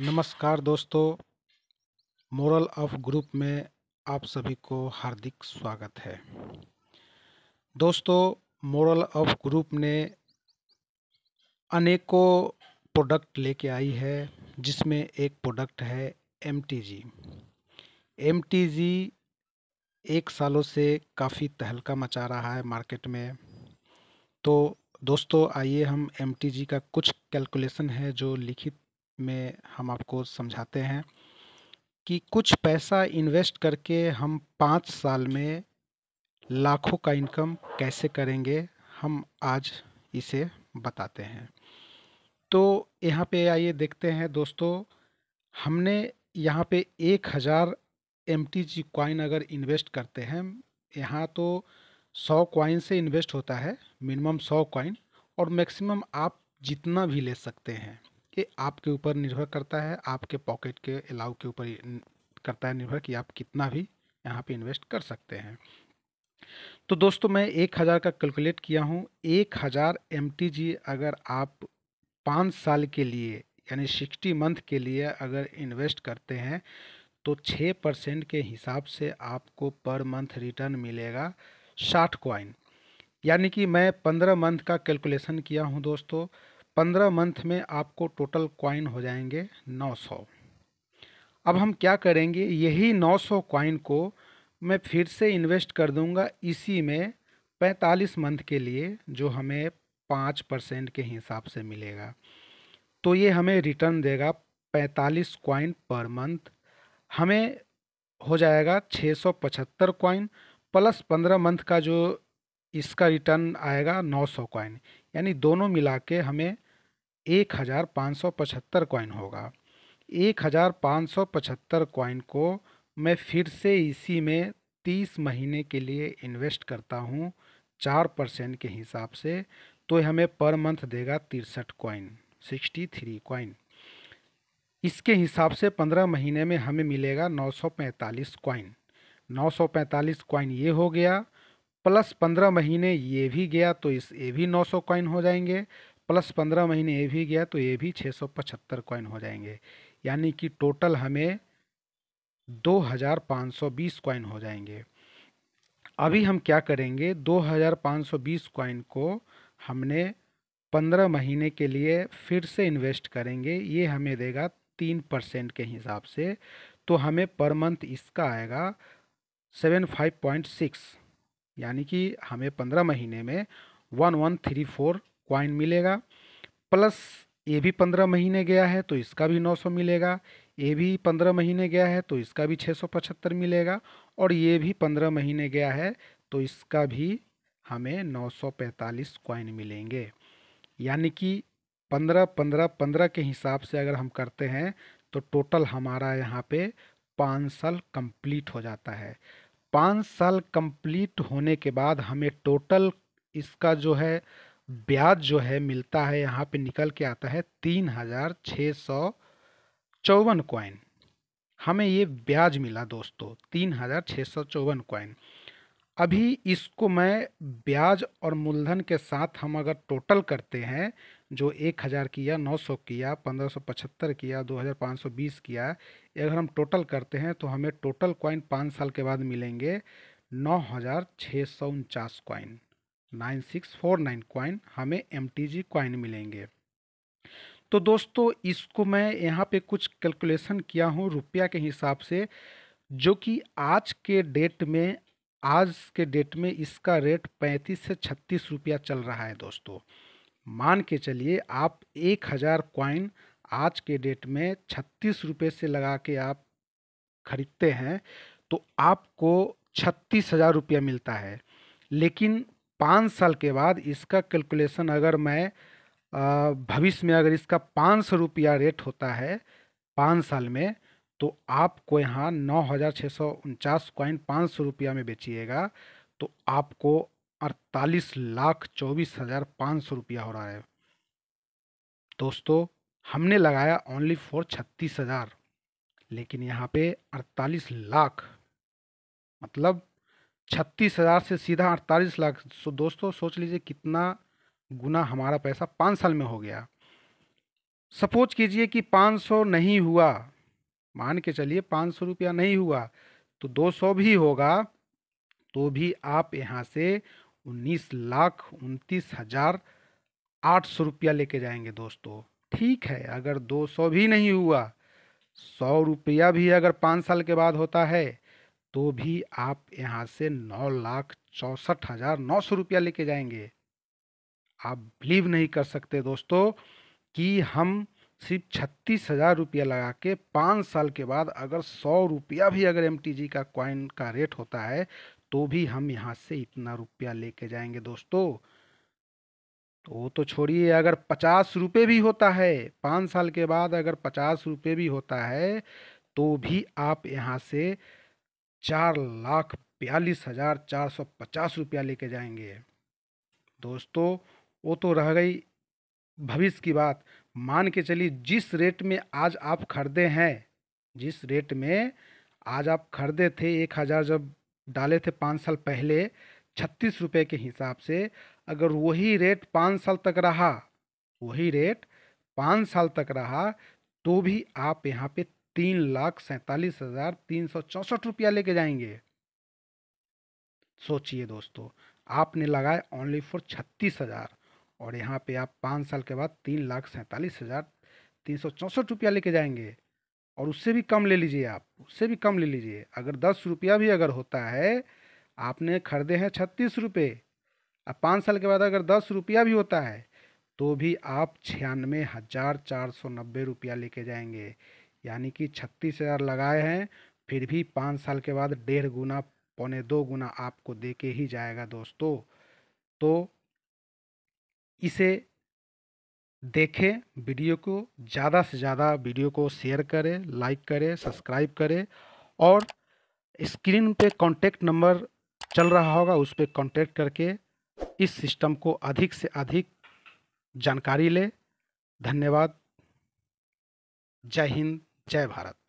नमस्कार दोस्तों moral of group में आप सभी को हार्दिक स्वागत है दोस्तों मोरल ऑफ ग्रुप ने अनेकों प्रोडक्ट लेके आई है जिसमें एक प्रोडक्ट है एमटीजी एमटीजी एक सालों से काफ़ी तहलका मचा रहा है मार्केट में तो दोस्तों आइए हम एमटीजी का कुछ कैलकुलेशन है जो लिखित में हम आपको समझाते हैं कि कुछ पैसा इन्वेस्ट करके हम पाँच साल में लाखों का इनकम कैसे करेंगे हम आज इसे बताते हैं तो यहाँ पे आइए देखते हैं दोस्तों हमने यहाँ पे एक हज़ार एम टी जी कॉइन अगर इन्वेस्ट करते हैं यहाँ तो सौ कॉइन से इन्वेस्ट होता है मिनिमम सौ कॉइन और मैक्सिमम आप जितना भी ले सकते हैं ये आपके ऊपर निर्भर करता है आपके पॉकेट के अलाउ के ऊपर करता है निर्भर कि आप कितना भी यहाँ पे इन्वेस्ट कर सकते हैं तो दोस्तों मैं एक हज़ार का कैलकुलेट किया हूँ एक हज़ार एम अगर आप पाँच साल के लिए यानी सिक्सटी मंथ के लिए अगर इन्वेस्ट करते हैं तो छः परसेंट के हिसाब से आपको पर मंथ रिटर्न मिलेगा साठ क्वाइन यानी कि मैं पंद्रह मंथ का कैलकुलेशन किया हूँ दोस्तों पंद्रह मंथ में आपको टोटल कॉइन हो जाएंगे नौ सौ अब हम क्या करेंगे यही नौ सौ कॉइन को मैं फिर से इन्वेस्ट कर दूंगा इसी में पैंतालीस मंथ के लिए जो हमें पाँच परसेंट के हिसाब से मिलेगा तो ये हमें रिटर्न देगा पैंतालीस कॉइन पर मंथ हमें हो जाएगा छः सौ पचहत्तर क्वाइन प्लस पंद्रह मंथ का जो इसका रिटर्न आएगा नौ सौ कॉइन यानी दोनों मिला के हमें एक हज़ार पाँच सौ पचहत्तर कॉइन होगा एक हज़ार पाँच सौ पचहत्तर कॉइन को मैं फिर से इसी में तीस महीने के लिए इन्वेस्ट करता हूँ चार परसेंट के हिसाब से तो हमें पर मंथ देगा तिरसठ कॉइन सिक्सटी थ्री कॉइन इसके हिसाब से पंद्रह महीने में हमें मिलेगा नौ सौ पैंतालीस कॉइन नौ सौ पैंतालीस कॉइन ये हो गया प्लस पंद्रह महीने ये भी गया तो इस ये भी नौ सौ कॉइन हो जाएंगे प्लस पंद्रह महीने ये भी गया तो ये भी छः सौ पचहत्तर कॉइन हो जाएंगे यानी कि टोटल हमें दो हज़ार पाँच सौ बीस कॉइन हो जाएंगे अभी हम क्या करेंगे दो हज़ार पाँच सौ बीस कॉइन को हमने पंद्रह महीने के लिए फिर से इन्वेस्ट करेंगे ये हमें देगा तीन परसेंट के हिसाब से तो हमें पर मंथ इसका आएगा सेवन फाइव पॉइंट सिक्स यानी कि हमें पंद्रह महीने में one one three four coin मिलेगा प्लस ये भी पंद्रह महीने गया है तो इसका भी नौ सौ मिलेगा ये भी पंद्रह महीने गया है तो इसका भी छः सौ पचहत्तर मिलेगा और ये भी पंद्रह महीने गया है तो इसका भी हमें नौ सौ पैंतालीस क्वाइन मिलेंगे यानी कि पंद्रह पंद्रह पंद्रह के हिसाब से अगर हम करते हैं तो टोटल हमारा यहाँ पे पाँच साल कंप्लीट हो जाता है पाँच साल कंप्लीट होने के बाद हमें टोटल इसका जो है ब्याज जो है मिलता है यहाँ पे निकल के आता है तीन हज़ार छः सौ चौवन कॉइन हमें ये ब्याज मिला दोस्तों तीन हज़ार छः सौ चौवन कॉइन अभी इसको मैं ब्याज और मूलधन के साथ हम अगर टोटल करते हैं जो एक हज़ार किया नौ सौ किया पंद्रह सौ पचहत्तर किया दो हज़ार पाँच सौ बीस किया अगर हम टोटल करते हैं तो हमें टोटल कॉइन पाँच साल के बाद मिलेंगे नौ हज़ार छः सौ उनचास coin nine six four nine coin हमें एम टी जी कॉइन मिलेंगे तो दोस्तों इसको मैं यहाँ पे कुछ कैलकुलेशन किया हूँ रुपया के हिसाब से जो कि आज के डेट में आज के डेट में इसका रेट पैंतीस से छत्तीस रुपया चल रहा है दोस्तों मान के चलिए आप एक हज़ार कॉइन आज के डेट में छत्तीस रुपये से लगा के आप ख़रीदते हैं तो आपको छत्तीस हज़ार रुपया मिलता है लेकिन पाँच साल के बाद इसका कैलकुलेशन अगर मैं भविष्य में अगर इसका पाँच सौ रुपया रेट होता है पाँच साल में तो आपको यहाँ नौ हज़ार छः सौ उनचास कॉइन पाँच सौ रुपया में बेचिएगा तो आपको अड़तालीस लाख चौबीस हज़ार पाँच सौ रुपया हो रहा है दोस्तों हमने लगाया ओनली फॉर छत्तीस हज़ार लेकिन यहाँ पे अड़तालीस लाख मतलब छत्तीस हज़ार से सीधा अड़तालीस लाख सो दोस्तों सोच लीजिए कितना गुना हमारा पैसा पाँच साल में हो गया सपोज कीजिए कि पाँच सौ नहीं हुआ मान के चलिए पाँच सौ रुपया नहीं हुआ तो दो सौ भी होगा तो भी आप यहाँ से उन्नीस लाख उनतीस हज़ार आठ सौ रुपया लेके जाएंगे दोस्तों ठीक है अगर दो सौ भी नहीं हुआ सौ रुपया भी अगर पाँच साल के बाद होता है तो भी आप यहाँ से नौ लाख चौंसठ हज़ार नौ सौ रुपया लेके जाएंगे आप बिलीव नहीं कर सकते दोस्तों कि हम सिर्फ छत्तीस हज़ार रुपया लगा के पाँच साल के बाद अगर सौ रुपया भी अगर एम का कॉइन का रेट होता है तो भी हम यहाँ से इतना रुपया लेके जाएंगे दोस्तों तो वो तो छोड़िए अगर पचास रुपये भी होता है पाँच साल के बाद अगर पचास रुपये भी होता है तो भी आप यहाँ से चार लाख बयालीस हज़ार चार सौ पचास रुपया लेके जाएंगे दोस्तों वो तो रह गई भविष्य की बात मान के चलिए जिस रेट में आज आप खरीदे हैं जिस रेट में आज आप खरीदे थे एक हज़ार जब डाले थे पाँच साल पहले छत्तीस रुपये के हिसाब से अगर वही रेट पाँच साल तक रहा वही रेट पाँच साल तक रहा तो भी आप यहाँ पे तीन लाख सैंतालीस हजार तीन सौ चौंसठ रुपया लेके जाएंगे सोचिए दोस्तों आपने लगाए ओनली फॉर छत्तीस हज़ार और यहाँ पे आप पाँच साल के बाद तीन लाख सैंतालीस हज़ार तीन सौ चौंसठ रुपया लेके जाएंगे और उससे भी कम ले लीजिए आप उससे भी कम ले लीजिए अगर दस रुपया भी अगर होता है आपने खरीदे हैं छत्तीस रुपये अब पाँच साल के बाद अगर दस रुपया भी होता है तो भी आप छियानवे हज़ार चार सौ नब्बे रुपया लेके जाएंगे यानी कि छत्तीस हज़ार लगाए हैं फिर भी पाँच साल के बाद डेढ़ गुना पौने दो गुना आपको दे के ही जाएगा दोस्तों तो इसे देखें वीडियो को ज़्यादा से ज़्यादा वीडियो को शेयर करें लाइक करें सब्सक्राइब करें और स्क्रीन पे कांटेक्ट नंबर चल रहा होगा उस पर कॉन्टेक्ट करके इस सिस्टम को अधिक से अधिक जानकारी ले धन्यवाद जय हिंद जय भारत